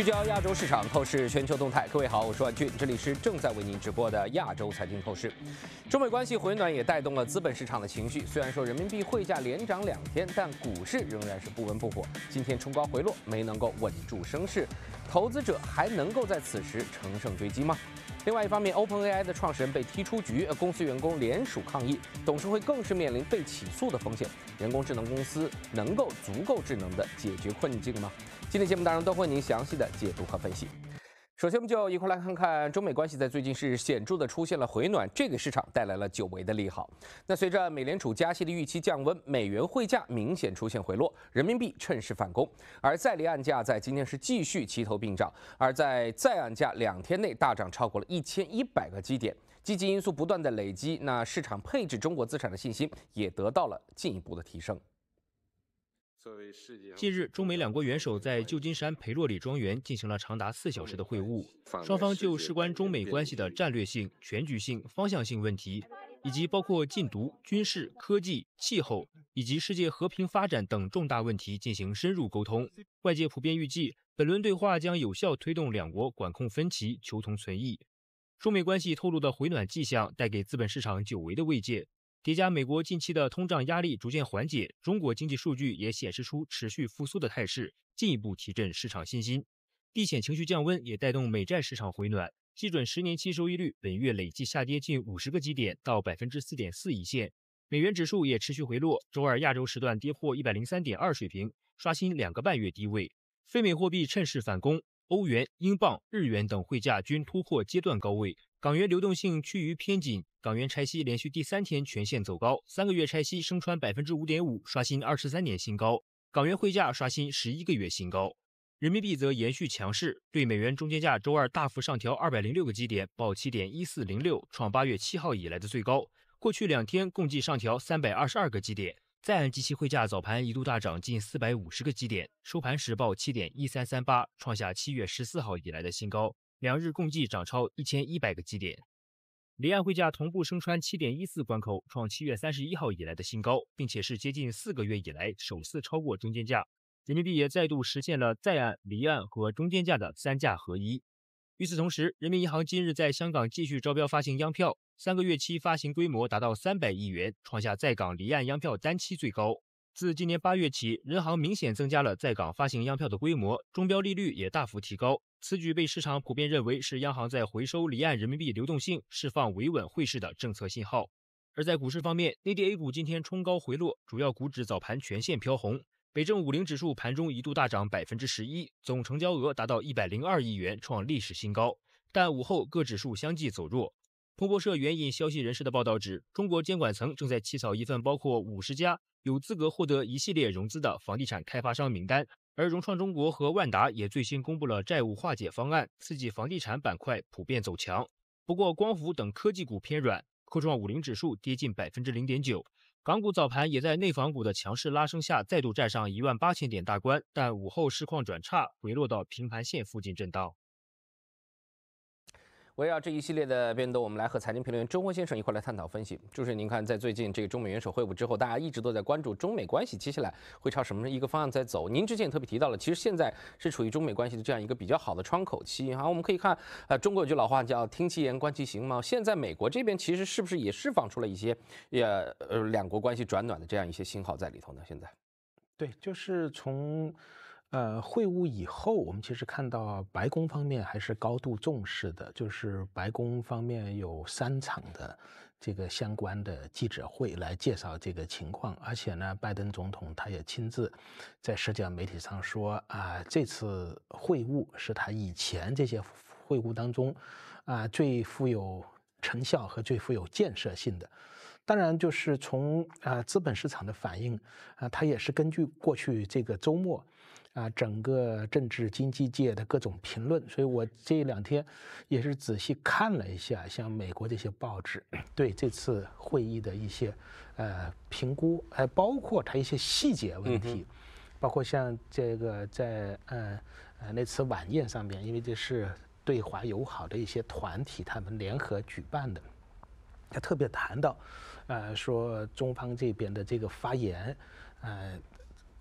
聚焦亚洲市场，透视全球动态。各位好，我是万俊，这里是正在为您直播的亚洲财经透视。中美关系回暖也带动了资本市场的情绪，虽然说人民币汇价连涨两天，但股市仍然是不温不火。今天冲高回落，没能够稳住升势。投资者还能够在此时乘胜追击吗？另外一方面，OpenAI 的创始人被踢出局，公司员工联署抗议，董事会更是面临被起诉的风险。人工智能公司能够足够智能地解决困境吗？今天节目当中都会为您详细的解读和分析。首先，我们就一块来看看中美关系在最近是显著的出现了回暖，这给市场带来了久违的利好。那随着美联储加息的预期降温，美元汇价明显出现回落，人民币趁势反攻，而再离岸价在今天是继续齐头并涨，而在再岸价两天内大涨超过了一千一百个基点，积极因素不断的累积，那市场配置中国资产的信心也得到了进一步的提升。近日，中美两国元首在旧金山佩洛里庄园进行了长达四小时的会晤，双方就事关中美关系的战略性、全局性、方向性问题，以及包括禁毒、军事、科技、气候以及世界和平发展等重大问题进行深入沟通。外界普遍预计，本轮对话将有效推动两国管控分歧、求同存异。中美关系透露的回暖迹象，带给资本市场久违的慰藉。叠加美国近期的通胀压力逐渐缓解，中国经济数据也显示出持续复苏的态势，进一步提振市场信心。地险情绪降温也带动美债市场回暖，基准十年期收益率本月累计下跌近五十个基点，到百分之四点四一线。美元指数也持续回落，周二亚洲时段跌破一百零三点二水平，刷新两个半月低位。非美货币趁势反攻，欧元、英镑、日元等汇价均突破阶段高位。港元流动性趋于偏紧，港元拆息连续第三天全线走高，三个月拆息升穿百分之五点五，刷新二十三年新高。港元汇价刷新十一个月新高，人民币则延续强势，对美元中间价周二大幅上调二百零六个基点，报七点一四零六，创八月七号以来的最高。过去两天共计上调三百二十二个基点。在岸即期汇价早盘一度大涨近四百五十个基点，收盘时报七点一三三八，创下七月十四号以来的新高。两日共计涨超一千一百个基点，离岸汇价同步升穿七点一四关口，创七月三十一号以来的新高，并且是接近四个月以来首次超过中间价，人民币也再度实现了在岸、离岸和中间价的三价合一。与此同时，人民银行今日在香港继续招标发行央票，三个月期发行规模达到三百亿元，创下在港离岸央票单期最高。自今年八月起，人行明显增加了在港发行央票的规模，中标利率也大幅提高。此举被市场普遍认为是央行在回收离岸人民币流动性、释放维稳汇市的政策信号。而在股市方面，内地 A 股今天冲高回落，主要股指早盘全线飘红，北证五零指数盘中一度大涨百分之十一，总成交额达到一百零二亿元，创历史新高。但午后各指数相继走弱。彭博社援引消息人士的报道，指中国监管层正在起草一份包括五十家有资格获得一系列融资的房地产开发商名单。而融创中国和万达也最新公布了债务化解方案，刺激房地产板块普遍走强。不过，光伏等科技股偏软，科创五零指数跌近百分之零点九。港股早盘也在内房股的强势拉升下再度站上一万八千点大关，但午后市况转差，回落到平盘线附近震荡。围绕这一系列的变动，我们来和财经评论员周辉先生一块来探讨分析。就是您看，在最近这个中美元首会晤之后，大家一直都在关注中美关系，接下来会朝什么一个方向在走？您之前也特别提到了，其实现在是处于中美关系的这样一个比较好的窗口期哈。我们可以看，呃，中国有句老话叫“听其言，观其行”嘛。现在美国这边其实是不是也释放出了一些，也呃两国关系转暖的这样一些信号在里头呢？现在，对，就是从。呃，会晤以后，我们其实看到白宫方面还是高度重视的，就是白宫方面有三场的这个相关的记者会来介绍这个情况，而且呢，拜登总统他也亲自在社交媒体上说啊，这次会晤是他以前这些会晤当中啊最富有成效和最富有建设性的。当然，就是从啊资本市场的反应啊，它也是根据过去这个周末。啊，整个政治经济界的各种评论，所以我这两天也是仔细看了一下，像美国这些报纸对这次会议的一些呃评估，还包括它一些细节问题，包括像这个在呃呃那次晚宴上面，因为这是对华友好的一些团体他们联合举办的，他特别谈到，呃，说中方这边的这个发言，呃。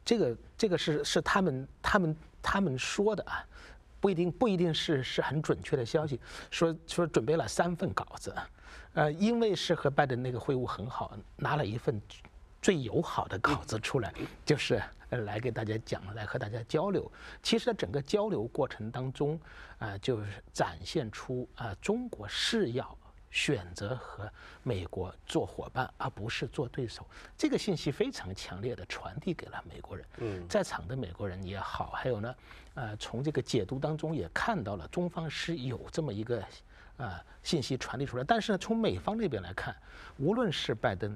这个这个是是他们他们他们说的啊，不一定不一定是是很准确的消息。说说准备了三份稿子，呃，因为是和拜登那个会晤很好，拿了一份最友好的稿子出来，就是来给大家讲，来和大家交流。其实在整个交流过程当中，啊，就是展现出啊，中国是要。选择和美国做伙伴，而不是做对手，这个信息非常强烈地传递给了美国人。嗯，在场的美国人也好，还有呢，呃，从这个解读当中也看到了中方是有这么一个，呃，信息传递出来。但是呢，从美方那边来看，无论是拜登，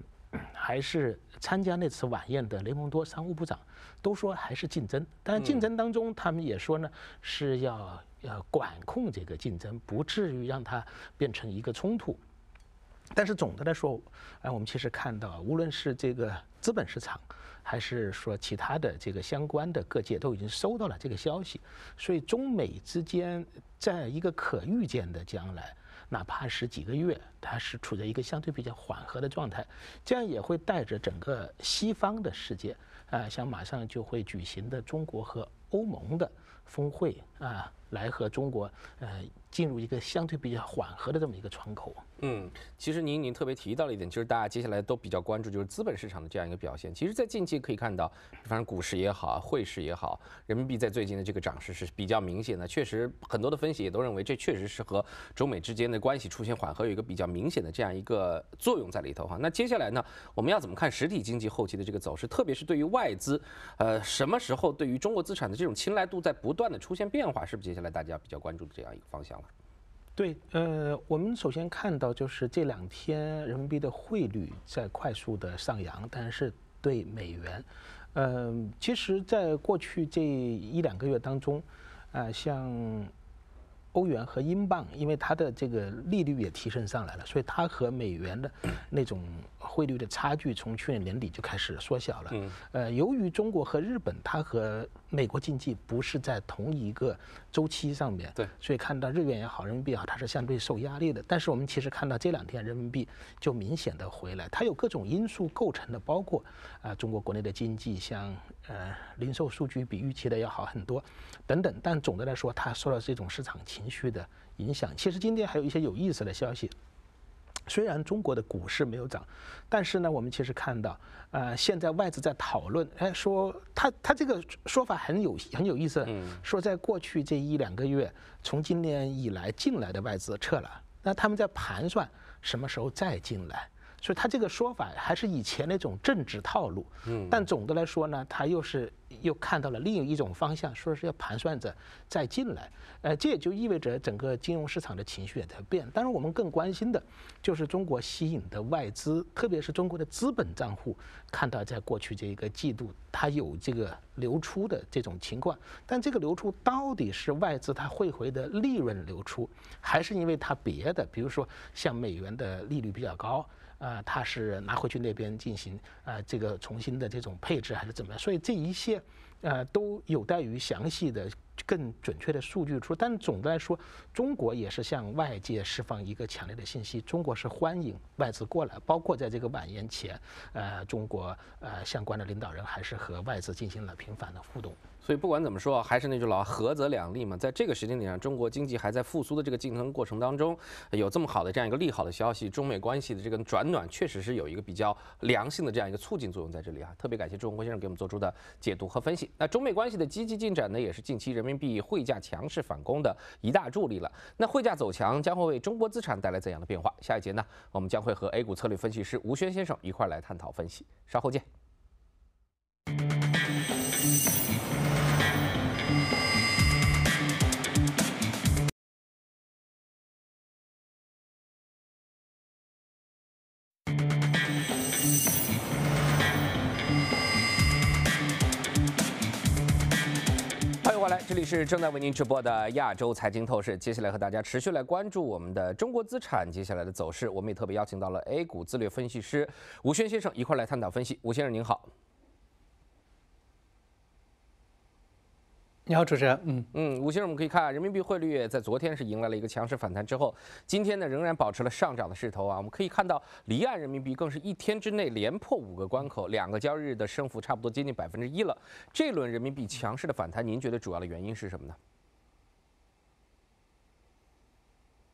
还是参加那次晚宴的雷蒙多商务部长，都说还是竞争。但竞争当中，他们也说呢是要。要管控这个竞争，不至于让它变成一个冲突。但是总的来说，哎，我们其实看到，无论是这个资本市场，还是说其他的这个相关的各界，都已经收到了这个消息。所以，中美之间在一个可预见的将来，哪怕是几个月，它是处在一个相对比较缓和的状态，这样也会带着整个西方的世界，啊，像马上就会举行的中国和欧盟的峰会啊。来和中国呃进入一个相对比较缓和的这么一个窗口。嗯，其实您您特别提到了一点，就是大家接下来都比较关注，就是资本市场的这样一个表现。其实，在近期可以看到，反正股市也好，汇市也好，人民币在最近的这个涨势是比较明显的。确实，很多的分析也都认为，这确实是和中美之间的关系出现缓和有一个比较明显的这样一个作用在里头哈。那接下来呢，我们要怎么看实体经济后期的这个走势？特别是对于外资，呃，什么时候对于中国资产的这种青睐度在不断的出现变化？是不是接下来？来，大家比较关注的这样一个方向了，对，呃，我们首先看到就是这两天人民币的汇率在快速的上扬，但是对美元。嗯，其实，在过去这一两个月当中，啊，像欧元和英镑，因为它的这个利率也提升上来了，所以它和美元的那种。汇率的差距从去年年底就开始缩小了。嗯，呃，由于中国和日本，它和美国经济不是在同一个周期上面，对，所以看到日元也好，人民币也好，它是相对受压力的。但是我们其实看到这两天人民币就明显的回来，它有各种因素构成的，包括啊，中国国内的经济，像呃，零售数据比预期的要好很多，等等。但总的来说，它受到这种市场情绪的影响。其实今天还有一些有意思的消息。虽然中国的股市没有涨，但是呢，我们其实看到，呃，现在外资在讨论，哎，说他他这个说法很有很有意思，说在过去这一两个月，从今年以来进来的外资撤了，那他们在盘算什么时候再进来。所以他这个说法还是以前那种政治套路，嗯，但总的来说呢，他又是又看到了另一种方向，说是要盘算着再进来，呃，这也就意味着整个金融市场的情绪也在变。当然，我们更关心的，就是中国吸引的外资，特别是中国的资本账户，看到在过去这一个季度，它有这个流出的这种情况。但这个流出到底是外资它汇回的利润流出，还是因为它别的，比如说像美元的利率比较高？啊，他是拿回去那边进行啊，这个重新的这种配置还是怎么样？所以这一切，呃，都有待于详细的。更准确的数据出，但总的来说，中国也是向外界释放一个强烈的信息：中国是欢迎外资过来。包括在这个晚宴前，呃，中国呃相关的领导人还是和外资进行了频繁的互动。所以不管怎么说，还是那句老话，合则两利嘛。在这个时间点上，中国经济还在复苏的这个进程过程当中，有这么好的这样一个利好的消息，中美关系的这个转暖确实是有一个比较良性的这样一个促进作用在这里啊。特别感谢朱鸿国先生给我们做出的解读和分析。那中美关系的积极进展呢，也是近期人。人民币汇价强势反攻的一大助力了。那汇价走强将会为中国资产带来怎样的变化？下一节呢，我们将会和 A 股策略分析师吴轩先生一块来探讨分析。稍后见。是正在为您直播的亚洲财经透视，接下来和大家持续来关注我们的中国资产接下来的走势。我们也特别邀请到了 A 股策略分析师吴轩先生一块来探讨分析。吴先生您好。你好，主持人。嗯嗯，吴先生，我们可以看人民币汇率在昨天是迎来了一个强势反弹之后，今天呢仍然保持了上涨的势头啊。我们可以看到离岸人民币更是一天之内连破五个关口，两个交易日的升幅差不多接近百分之一了。这轮人民币强势的反弹，您觉得主要的原因是什么呢？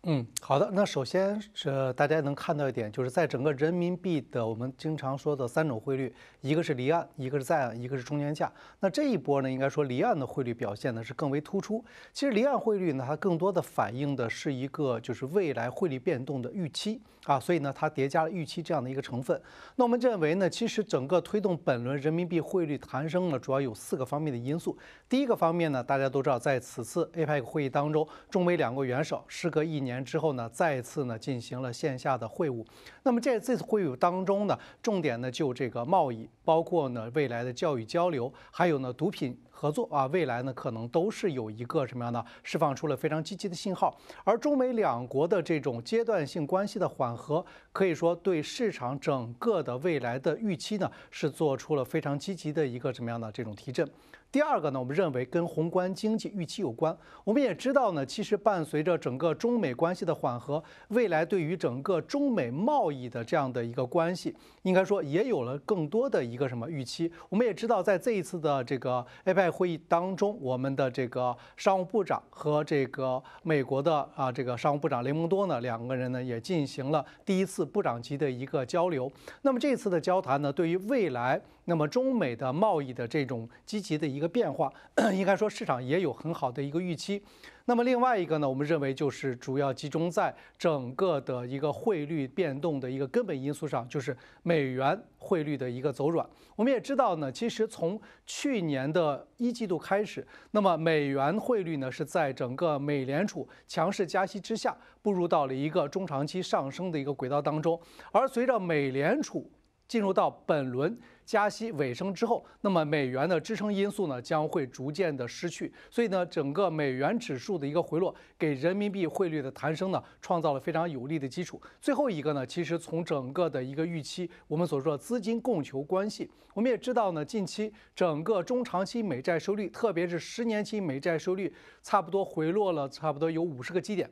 嗯，好的。那首先是大家能看到一点，就是在整个人民币的我们经常说的三种汇率，一个是离岸，一个是在岸，一个是中间价。那这一波呢，应该说离岸的汇率表现呢是更为突出。其实离岸汇率呢，它更多的反映的是一个就是未来汇率变动的预期啊，所以呢它叠加了预期这样的一个成分。那我们认为呢，其实整个推动本轮人民币汇率弹升呢，主要有四个方面的因素。第一个方面呢，大家都知道在此次 APEC 会议当中，中美两国元首时隔一年。年之后呢，再次呢进行了线下的会晤。那么在这次会晤当中呢，重点呢就这个贸易，包括呢未来的教育交流，还有呢毒品合作啊，未来呢可能都是有一个什么样的释放出了非常积极的信号。而中美两国的这种阶段性关系的缓和，可以说对市场整个的未来的预期呢，是做出了非常积极的一个什么样的这种提振。第二个呢，我们认为跟宏观经济预期有关。我们也知道呢，其实伴随着整个中美关系的缓和，未来对于整个中美贸易的这样的一个关系，应该说也有了更多的一个什么预期。我们也知道，在这一次的这个 APEC 会议当中，我们的这个商务部长和这个美国的啊这个商务部长雷蒙多呢，两个人呢也进行了第一次部长级的一个交流。那么这次的交谈呢，对于未来。那么中美的贸易的这种积极的一个变化，应该说市场也有很好的一个预期。那么另外一个呢，我们认为就是主要集中在整个的一个汇率变动的一个根本因素上，就是美元汇率的一个走软。我们也知道呢，其实从去年的一季度开始，那么美元汇率呢是在整个美联储强势加息之下，步入到了一个中长期上升的一个轨道当中。而随着美联储进入到本轮加息尾声之后，那么美元的支撑因素呢将会逐渐的失去，所以呢，整个美元指数的一个回落，给人民币汇率的弹升呢创造了非常有利的基础。最后一个呢，其实从整个的一个预期，我们所说的资金供求关系，我们也知道呢，近期整个中长期美债收益率，特别是十年期美债收益率，差不多回落了差不多有五十个基点。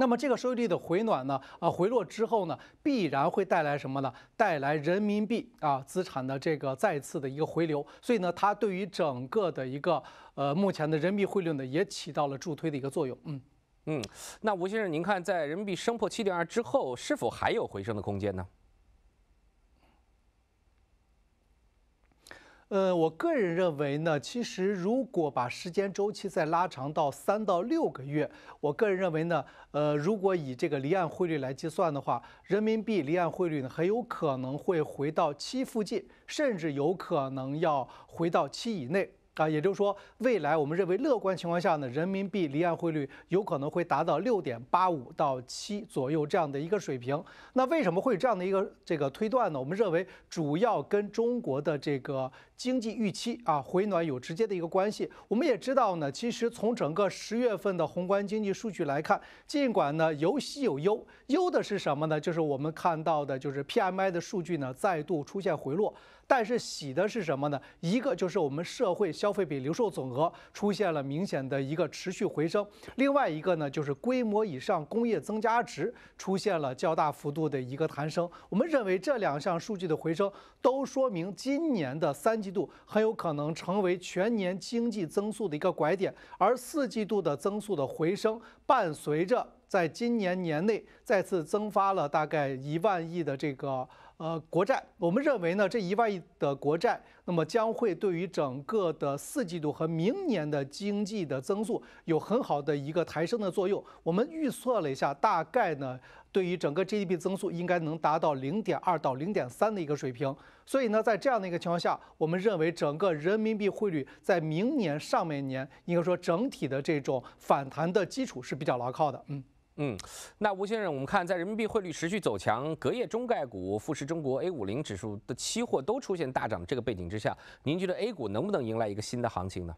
那么这个收益率的回暖呢，啊回落之后呢，必然会带来什么呢？带来人民币啊资产的这个再次的一个回流，所以呢，它对于整个的一个呃目前的人民币汇率呢，也起到了助推的一个作用。嗯嗯，那吴先生，您看在人民币升破七点二之后，是否还有回升的空间呢？呃，我个人认为呢，其实如果把时间周期再拉长到三到六个月，我个人认为呢，呃，如果以这个离岸汇率来计算的话，人民币离岸汇率呢，很有可能会回到七附近，甚至有可能要回到七以内。啊，也就是说，未来我们认为乐观情况下呢，人民币离岸汇率有可能会达到六点八五到七左右这样的一个水平。那为什么会有这样的一个这个推断呢？我们认为主要跟中国的这个经济预期啊回暖有直接的一个关系。我们也知道呢，其实从整个十月份的宏观经济数据来看，尽管呢有喜有忧，忧的是什么呢？就是我们看到的，就是 P M I 的数据呢再度出现回落。但是喜的是什么呢？一个就是我们社会消费品零售总额出现了明显的一个持续回升，另外一个呢就是规模以上工业增加值出现了较大幅度的一个弹升。我们认为这两项数据的回升，都说明今年的三季度很有可能成为全年经济增速的一个拐点，而四季度的增速的回升，伴随着在今年年内再次增发了大概一万亿的这个。呃，国债，我们认为呢，这一万亿的国债，那么将会对于整个的四季度和明年的经济的增速有很好的一个抬升的作用。我们预测了一下，大概呢，对于整个 GDP 增速应该能达到零点二到零点三的一个水平。所以呢，在这样的一个情况下，我们认为整个人民币汇率在明年上半年，应该说整体的这种反弹的基础是比较牢靠的，嗯。嗯，那吴先生，我们看在人民币汇率持续走强、隔夜中概股、富时中国 A 五零指数的期货都出现大涨这个背景之下，您觉得 A 股能不能迎来一个新的行情呢？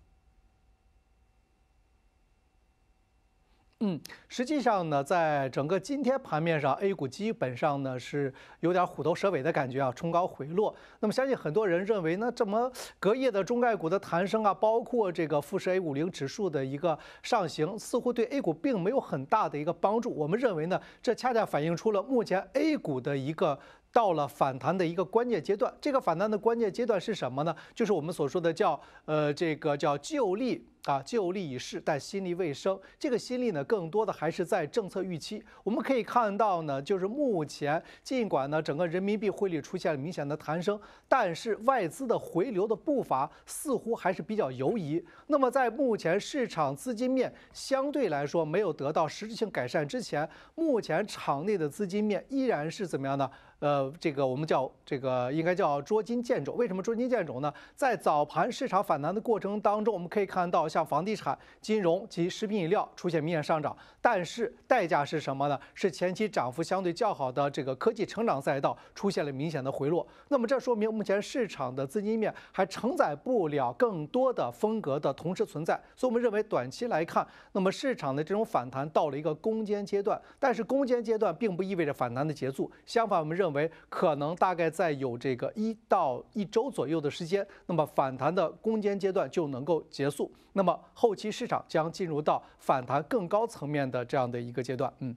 嗯，实际上呢，在整个今天盘面上，A 股基本上呢是有点虎头蛇尾的感觉啊，冲高回落。那么，相信很多人认为，那这么隔夜的中概股的弹升啊，包括这个富时 A 五零指数的一个上行，似乎对 A 股并没有很大的一个帮助。我们认为呢，这恰恰反映出了目前 A 股的一个到了反弹的一个关键阶段。这个反弹的关键阶段是什么呢？就是我们所说的叫呃，这个叫旧力。啊，旧利已逝，但新力未生。这个新力呢，更多的还是在政策预期。我们可以看到呢，就是目前尽管呢，整个人民币汇率出现了明显的弹升，但是外资的回流的步伐似乎还是比较犹疑。那么，在目前市场资金面相对来说没有得到实质性改善之前，目前场内的资金面依然是怎么样呢？呃，这个我们叫这个应该叫捉襟见肘。为什么捉襟见肘呢？在早盘市场反弹的过程当中，我们可以看到，像房地产、金融及食品饮料出现明显上涨，但是代价是什么呢？是前期涨幅相对较好的这个科技成长赛道出现了明显的回落。那么这说明目前市场的资金面还承载不了更多的风格的同时存在。所以我们认为短期来看，那么市场的这种反弹到了一个攻坚阶段，但是攻坚阶段并不意味着反弹的结束，相反，我们认为可能大概在有这个一到一周左右的时间，那么反弹的攻坚阶段就能够结束，那么后期市场将进入到反弹更高层面的这样的一个阶段。嗯，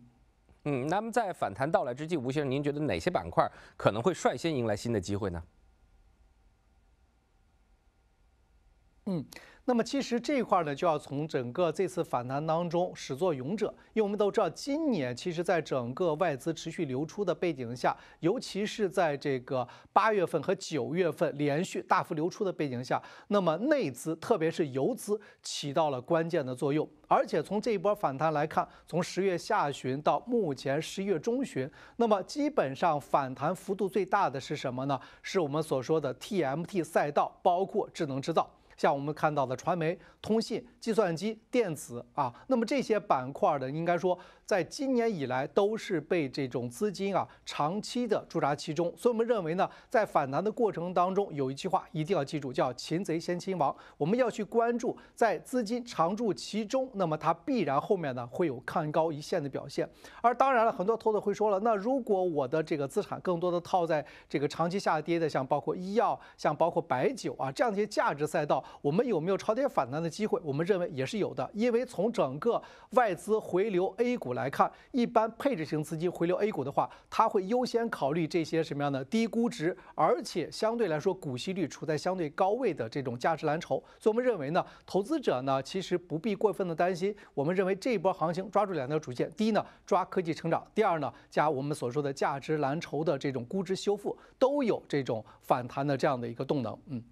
嗯，那么在反弹到来之际，吴先生，您觉得哪些板块可能会率先迎来新的机会呢？嗯。那么其实这一块呢，就要从整个这次反弹当中始作俑者，因为我们都知道，今年其实，在整个外资持续流出的背景下，尤其是在这个八月份和九月份连续大幅流出的背景下，那么内资特别是游资起到了关键的作用。而且从这一波反弹来看，从十月下旬到目前十一月中旬，那么基本上反弹幅度最大的是什么呢？是我们所说的 TMT 赛道，包括智能制造。像我们看到的传媒、通信、计算机、电子啊，那么这些板块的应该说。在今年以来都是被这种资金啊长期的驻扎其中，所以我们认为呢，在反弹的过程当中，有一句话一定要记住，叫“擒贼先擒王”。我们要去关注，在资金常驻其中，那么它必然后面呢会有看高一线的表现。而当然了，很多投资者会说了，那如果我的这个资产更多的套在这个长期下跌的，像包括医药、像包括白酒啊这样的一些价值赛道，我们有没有超跌反弹的机会？我们认为也是有的，因为从整个外资回流 A 股。来看，一般配置型资金回流 A 股的话，它会优先考虑这些什么样的低估值，而且相对来说股息率处在相对高位的这种价值蓝筹。所以我们认为呢，投资者呢其实不必过分的担心。我们认为这一波行情抓住两条主线：第一呢，抓科技成长；第二呢，加我们所说的价值蓝筹的这种估值修复，都有这种反弹的这样的一个动能。嗯。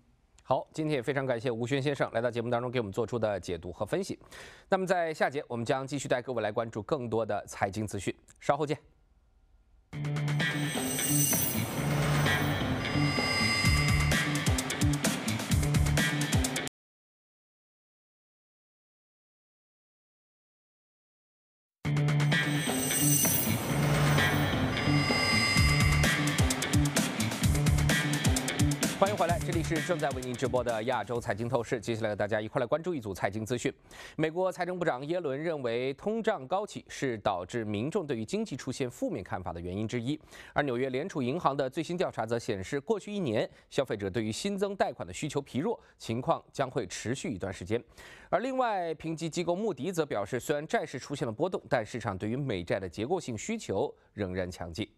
好，今天也非常感谢吴宣先生来到节目当中，给我们做出的解读和分析。那么在下节，我们将继续带各位来关注更多的财经资讯，稍后见。正在为您直播的亚洲财经透视，接下来和大家一块来关注一组财经资讯。美国财政部长耶伦认为，通胀高企是导致民众对于经济出现负面看法的原因之一。而纽约联储银行的最新调查则显示，过去一年消费者对于新增贷款的需求疲弱情况将会持续一段时间。而另外，评级机构穆迪则表示，虽然债市出现了波动，但市场对于美债的结构性需求仍然强劲。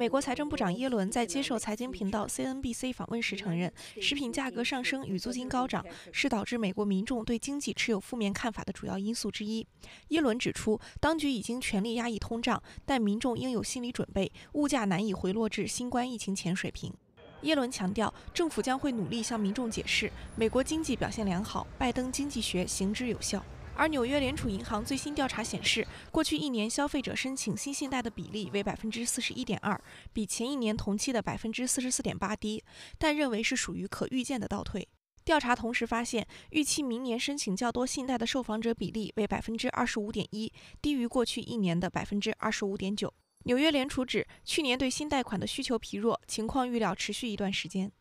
美国财政部长耶伦在接受财经频道 CNBC 访问时承认，食品价格上升与租金高涨是导致美国民众对经济持有负面看法的主要因素之一。耶伦指出，当局已经全力压抑通胀，但民众应有心理准备，物价难以回落至新冠疫情前水平。耶伦强调，政府将会努力向民众解释，美国经济表现良好，拜登经济学行之有效。而纽约联储银行最新调查显示，过去一年消费者申请新信贷的比例为百分之四十一点二，比前一年同期的百分之四十四点八低，但认为是属于可预见的倒退。调查同时发现，预期明年申请较多信贷的受访者比例为百分之二十五点一，低于过去一年的百分之二十五点九。纽约联储指去年对新贷款的需求疲弱情况预料持续一段时间。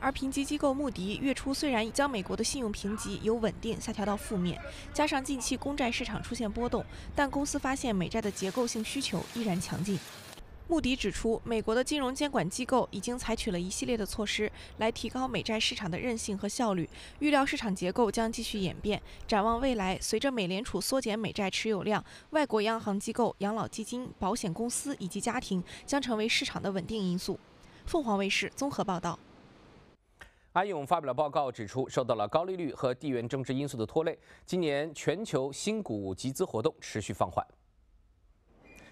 而评级机构穆迪月初虽然将美国的信用评级由稳定下调到负面，加上近期公债市场出现波动，但公司发现美债的结构性需求依然强劲。穆迪指出，美国的金融监管机构已经采取了一系列的措施来提高美债市场的韧性和效率，预料市场结构将继续演变。展望未来，随着美联储缩减美债持有量，外国央行机构、养老基金、保险公司以及家庭将成为市场的稳定因素。凤凰卫视综合报道。安永发表了报告，指出受到了高利率和地缘政治因素的拖累，今年全球新股集资活动持续放缓。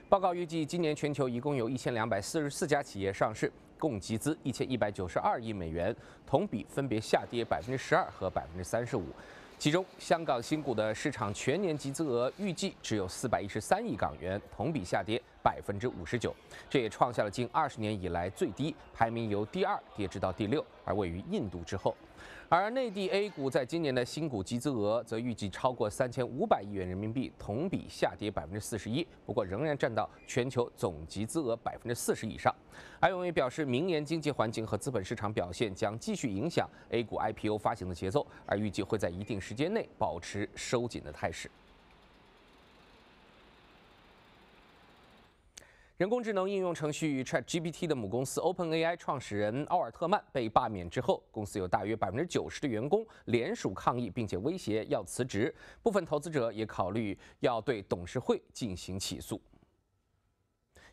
报告预计，今年全球一共有一千两百四十四家企业上市，共集资一千一百九十二亿美元，同比分别下跌百分之十二和百分之三十五。其中，香港新股的市场全年集资额预计只有四百一十三亿港元，同比下跌百分之五十九，这也创下了近二十年以来最低，排名由第二跌至到第六，而位于印度之后。而内地 A 股在今年的新股集资额则预计超过三千五百亿元人民币，同比下跌百分之四十一。不过，仍然占到全球总集资额百分之四十以上。艾永也表示，明年经济环境和资本市场表现将继续影响 A 股 IPO 发行的节奏，而预计会在一定时间内保持收紧的态势。人工智能应用程序 ChatGPT 的母公司 OpenAI 创始人奥尔特曼被罢免之后，公司有大约百分之九十的员工联署抗议，并且威胁要辞职。部分投资者也考虑要对董事会进行起诉。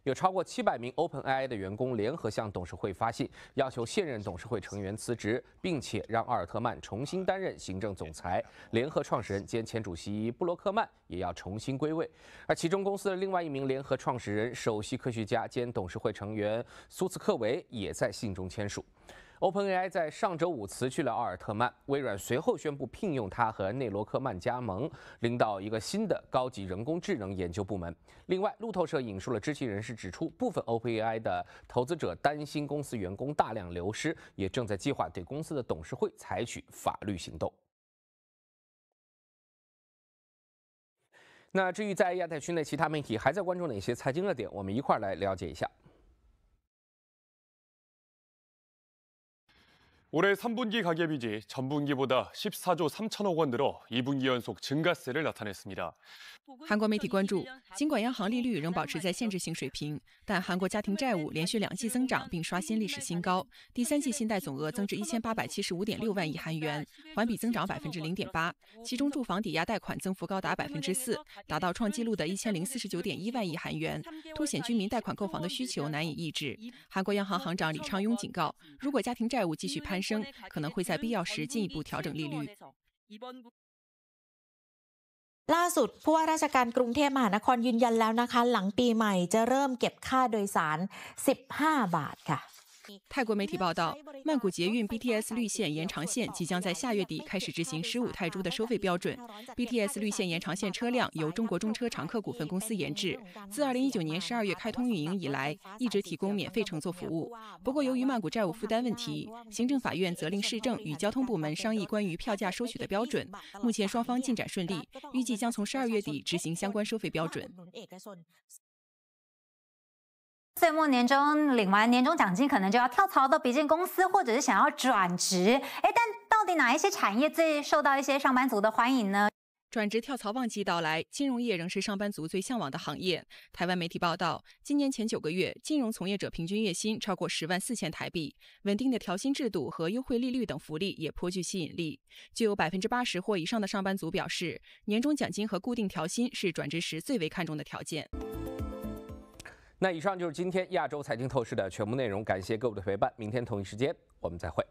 有超过七百名 OpenAI 的员工联合向董事会发信，要求现任董事会成员辞职，并且让阿尔特曼重新担任行政总裁，联合创始人兼前主席布洛克曼也要重新归位，而其中公司的另外一名联合创始人、首席科学家兼董事会成员苏茨克维也在信中签署。OpenAI 在上周五辞去了奥尔特曼，微软随后宣布聘用他和内罗克曼加盟，领导一个新的高级人工智能研究部门。另外，路透社引述了知情人士指出，部分 OpenAI 的投资者担心公司员工大量流失，也正在计划对公司的董事会采取法律行动。那至于在亚太区内其他媒体还在关注哪些财经热点，我们一块来了解一下。올해3분기가계빚이전분기보다14조3천억원늘어2분기연속증가세를나타냈습니다한국媒体报道，尽管央行利率仍保持在限制性水平，但韩国家庭债务连续两季增长并刷新历史新高。第三季信贷总额增至1875.6万亿韩元，环比增长0.8%，其中住房抵押贷款增幅高达4%，达到创纪录的1049.1万亿韩元，凸显居民贷款购房的需求难以抑制。韩国央行行长李昌镛警告，如果家庭债务继续攀，升，可能会在必要时进一步调整利率。ล่าสุดผู้ว่าราชการกรุงเทพมหานครยืนยันแล้วนะคะ หลังปีใหม่จะเริ่มเก็บค่าโดยสาร15บาทค่ะ泰国媒体报道，曼谷捷运 BTS 绿线延长线即将在下月底开始执行十五泰铢的收费标准。BTS 绿线延长线车辆由中国中车长客股份公司研制，自二零一九年十二月开通运营以来，一直提供免费乘坐服务。不过，由于曼谷债务负担问题，行政法院责令市政与交通部门商议关于票价收取的标准。目前双方进展顺利，预计将从十二月底执行相关收费标准。岁末年终领完年终奖金，可能就要跳槽到别间公司，或者是想要转职。哎，但到底哪一些产业最受到一些上班族的欢迎呢？转职跳槽旺季到来，金融业仍是上班族最向往的行业。台湾媒体报道，今年前九个月，金融从业者平均月薪超过十万四千台币，稳定的调薪制度和优惠利率等福利也颇具吸引力。就有百分之八十或以上的上班族表示，年终奖金和固定调薪是转职时最为看重的条件。那以上就是今天亚洲财经透视的全部内容，感谢各位的陪伴，明天同一时间我们再会。